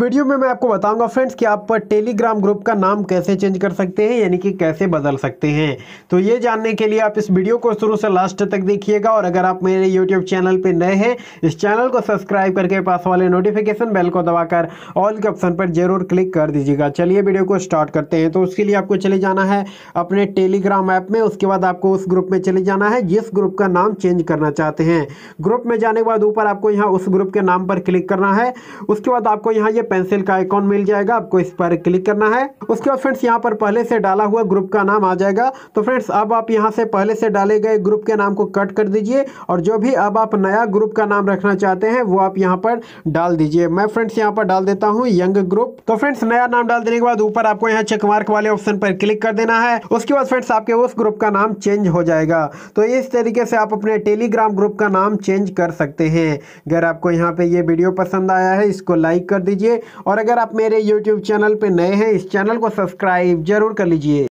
video में मैं आपको बताऊंगा फ्रेंड्स कि आप टेलीग्राम ग्रुप का नाम कैसे चेंज कर सकते हैं यानी कि कैसे बदल सकते हैं तो ये जानने के लिए आप इस वीडियो को शुरू से लास्ट तक देखिएगा और अगर आप मेरे यूट्यूब चैनल पर नए हैं इस चैनल को सब्सक्राइब करके पास वाले नोटिफिकेशन बेल को दबाकर ऑल के ऑप्शन पर जरूर क्लिक कर दीजिएगा चलिए वीडियो को स्टार्ट करते हैं तो उसके लिए आपको चले जाना है अपने टेलीग्राम ऐप में उसके बाद आपको उस ग्रुप में चले जाना है जिस ग्रुप का नाम चेंज करना चाहते हैं ग्रुप में जाने के बाद ऊपर आपको यहाँ उस ग्रुप के नाम पर क्लिक करना है उसके बाद आपको यहाँ ये पेंसिल का आइकॉन मिल जाएगा आपको इस पर क्लिक करना है उसके बाद फ्रेंड्स यहाँ पर पहले से डाला हुआ ग्रुप का नाम आ जाएगा तो फ्रेंड्स अब आप यहाँ से पहले से डाले गए ग्रुप के नाम को कट कर दीजिए और जो भी अब आप नया ग्रुप का नाम रखना चाहते हैं वो आप यहाँ पर डाल दीजिए मैं फ्रेंड्स यहाँ पर डाल देता हूँ यंग ग्रुप तो फ्रेंड्स नया नाम डाल देने के बाद ऊपर आपको यहाँ चेकमार्क वाले ऑप्शन पर क्लिक कर देना है उसके बाद फ्रेंड्स आपके उस ग्रुप का नाम चेंज हो जाएगा तो इस तरीके से आप अपने टेलीग्राम ग्रुप का नाम चेंज कर सकते हैं अगर आपको यहाँ पे ये वीडियो पसंद आया है इसको लाइक कर दीजिए और अगर आप मेरे यूट्यूब चैनल पर नए हैं इस चैनल को सब्सक्राइब जरूर कर लीजिए